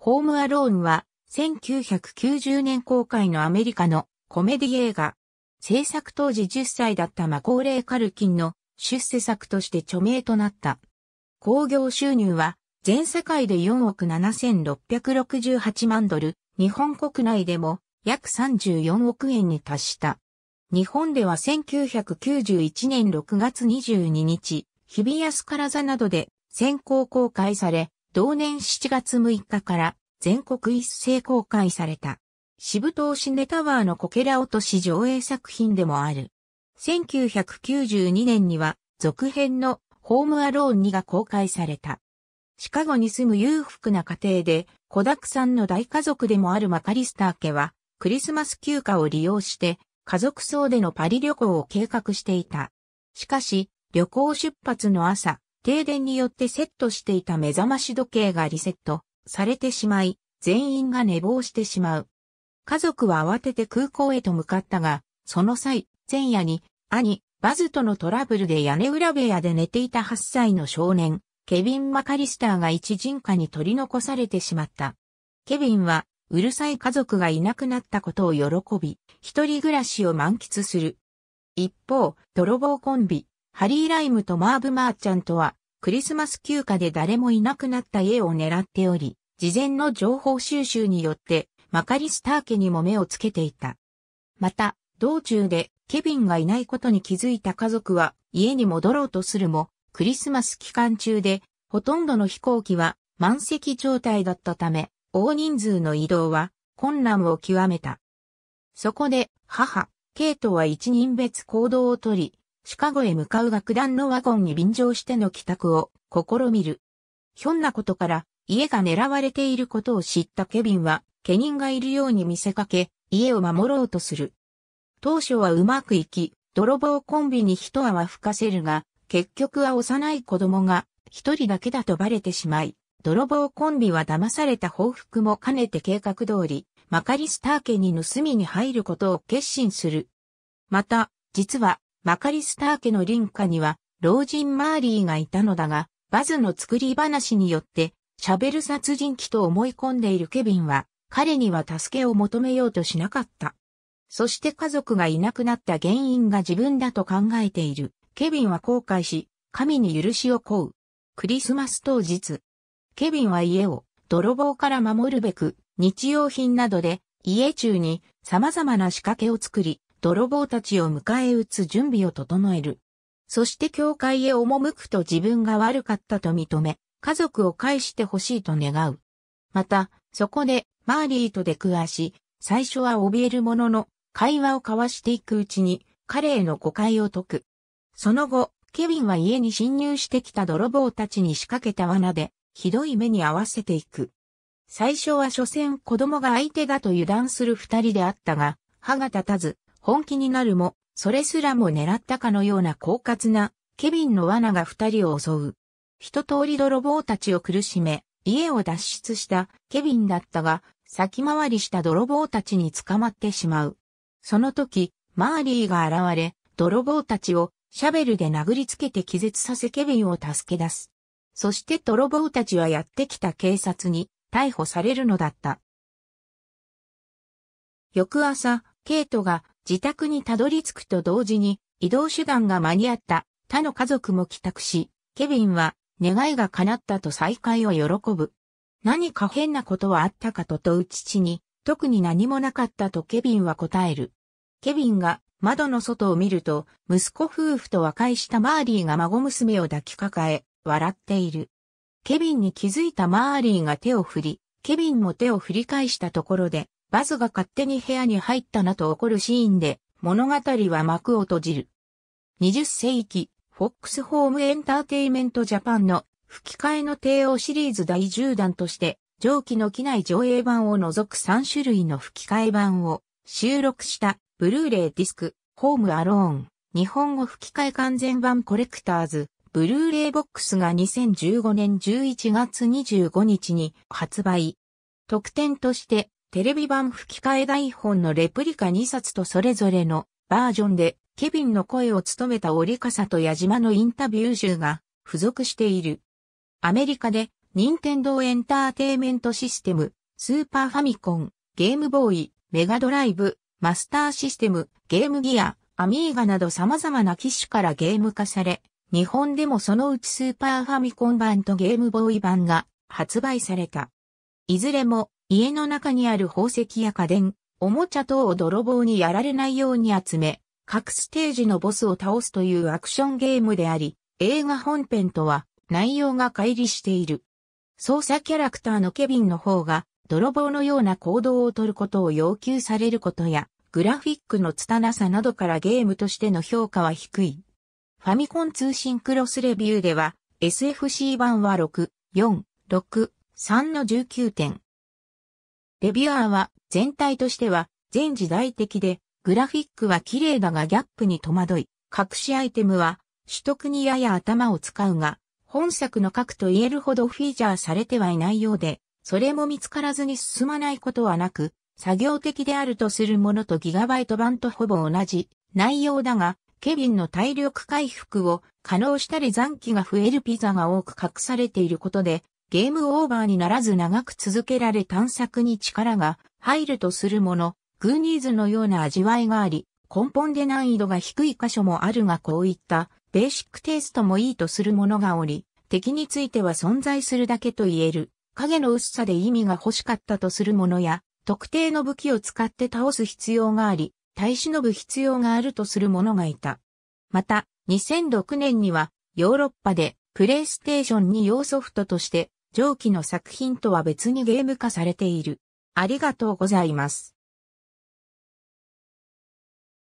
ホームアローンは1990年公開のアメリカのコメディ映画。制作当時10歳だったマコーレー・カルキンの出世作として著名となった。興行収入は全世界で4億7668万ドル、日本国内でも約34億円に達した。日本では1991年6月22日、日比安から座などで先行公開され、同年7月6日から全国一斉公開された。渋東シネタワーのこけら落とし上映作品でもある。1992年には続編のホームアローン2が公開された。シカゴに住む裕福な家庭で、子沢んの大家族でもあるマカリスター家は、クリスマス休暇を利用して、家族葬でのパリ旅行を計画していた。しかし、旅行出発の朝、停電によってセットしていた目覚まし時計がリセットされてしまい、全員が寝坊してしまう。家族は慌てて空港へと向かったが、その際、前夜に兄、バズとのトラブルで屋根裏部屋で寝ていた8歳の少年、ケビン・マカリスターが一人家に取り残されてしまった。ケビンは、うるさい家族がいなくなったことを喜び、一人暮らしを満喫する。一方、泥棒コンビ、ハリー・ライムとマーブ・マーチャントは、クリスマス休暇で誰もいなくなった家を狙っており、事前の情報収集によって、マカリスター家にも目をつけていた。また、道中でケビンがいないことに気づいた家族は家に戻ろうとするも、クリスマス期間中で、ほとんどの飛行機は満席状態だったため、大人数の移動は困難を極めた。そこで、母、ケイトは一人別行動をとり、シカゴへ向かう楽団のワゴンに便乗しての帰宅を試みる。ひょんなことから家が狙われていることを知ったケビンは、家人がいるように見せかけ、家を守ろうとする。当初はうまくいき、泥棒コンビに一泡吹かせるが、結局は幼い子供が一人だけだとバレてしまい、泥棒コンビは騙された報復も兼ねて計画通り、マカリスター家に盗みに入ることを決心する。また、実はマカリスター家の臨家には、老人マーリーがいたのだが、バズの作り話によって、シャベル殺人鬼と思い込んでいるケビンは、彼には助けを求めようとしなかった。そして家族がいなくなった原因が自分だと考えている。ケビンは後悔し、神に許しを請う。クリスマス当日。ケビンは家を泥棒から守るべく、日用品などで家中に様々な仕掛けを作り、泥棒たちを迎え撃つ準備を整える。そして教会へ赴くと自分が悪かったと認め、家族を返してほしいと願う。また、そこで、マーリーと出くわし、最初は怯えるものの、会話を交わしていくうちに、彼への誤解を解く。その後、ケビンは家に侵入してきた泥棒たちに仕掛けた罠で、ひどい目に合わせていく。最初は所詮子供が相手だと油断する二人であったが、歯が立たず、本気になるも、それすらも狙ったかのような狡猾な、ケビンの罠が二人を襲う。一通り泥棒たちを苦しめ、家を脱出したケビンだったが、先回りした泥棒たちに捕まってしまう。その時、マーリーが現れ、泥棒たちをシャベルで殴りつけて気絶させケビンを助け出す。そして泥棒たちはやってきた警察に逮捕されるのだった。翌朝、ケイトが自宅にたどり着くと同時に移動手段が間に合った他の家族も帰宅し、ケビンは願いが叶ったと再会を喜ぶ。何か変なことはあったかと問う父に、特に何もなかったとケビンは答える。ケビンが窓の外を見ると、息子夫婦と和解したマーリーが孫娘を抱きかかえ、笑っている。ケビンに気づいたマーリーが手を振り、ケビンも手を振り返したところで、バズが勝手に部屋に入ったなと怒るシーンで、物語は幕を閉じる。20世紀、フォックスホームエンターテイメントジャパンの吹き替えの帝王シリーズ第10弾として、上記の機内上映版を除く3種類の吹き替え版を収録したブルーレイディスク、ホームアローン、日本語吹き替え完全版コレクターズ、ブルーレイボックスが2015年11月25日に発売。特典としてテレビ版吹き替え台本のレプリカ2冊とそれぞれのバージョンで、ケビンの声を務めた折笠と矢島のインタビュー集が付属している。アメリカで、任天堂エンターテイメントシステム、スーパーファミコン、ゲームボーイ、メガドライブ、マスターシステム、ゲームギア、アミーガなど様々な機種からゲーム化され、日本でもそのうちスーパーファミコン版とゲームボーイ版が発売された。いずれも家の中にある宝石や家電、おもちゃ等を泥棒にやられないように集め、各ステージのボスを倒すというアクションゲームであり、映画本編とは内容が乖離している。操作キャラクターのケビンの方が、泥棒のような行動を取ることを要求されることや、グラフィックの拙さなどからゲームとしての評価は低い。ファミコン通信クロスレビューでは、SFC 版は6、4、6、3の19点、レビュアーは全体としては全時代的で、グラフィックは綺麗だがギャップに戸惑い、隠しアイテムは取得にやや頭を使うが、本作の核と言えるほどフィーチャーされてはいないようで、それも見つからずに進まないことはなく、作業的であるとするものとギガバイト版とほぼ同じ内容だが、ケビンの体力回復を可能したり残機が増えるピザが多く隠されていることで、ゲームオーバーにならず長く続けられ探索に力が入るとするもの、グーニーズのような味わいがあり、根本で難易度が低い箇所もあるがこういったベーシックテイストもいいとするものがおり、敵については存在するだけと言える、影の薄さで意味が欲しかったとするものや、特定の武器を使って倒す必要があり、耐え忍ぶ必要があるとするものがいた。また、2006年には、ヨーロッパで、プレイステーションに用ソフトとして、上記の作品とは別にゲーム化されている。ありがとうございます。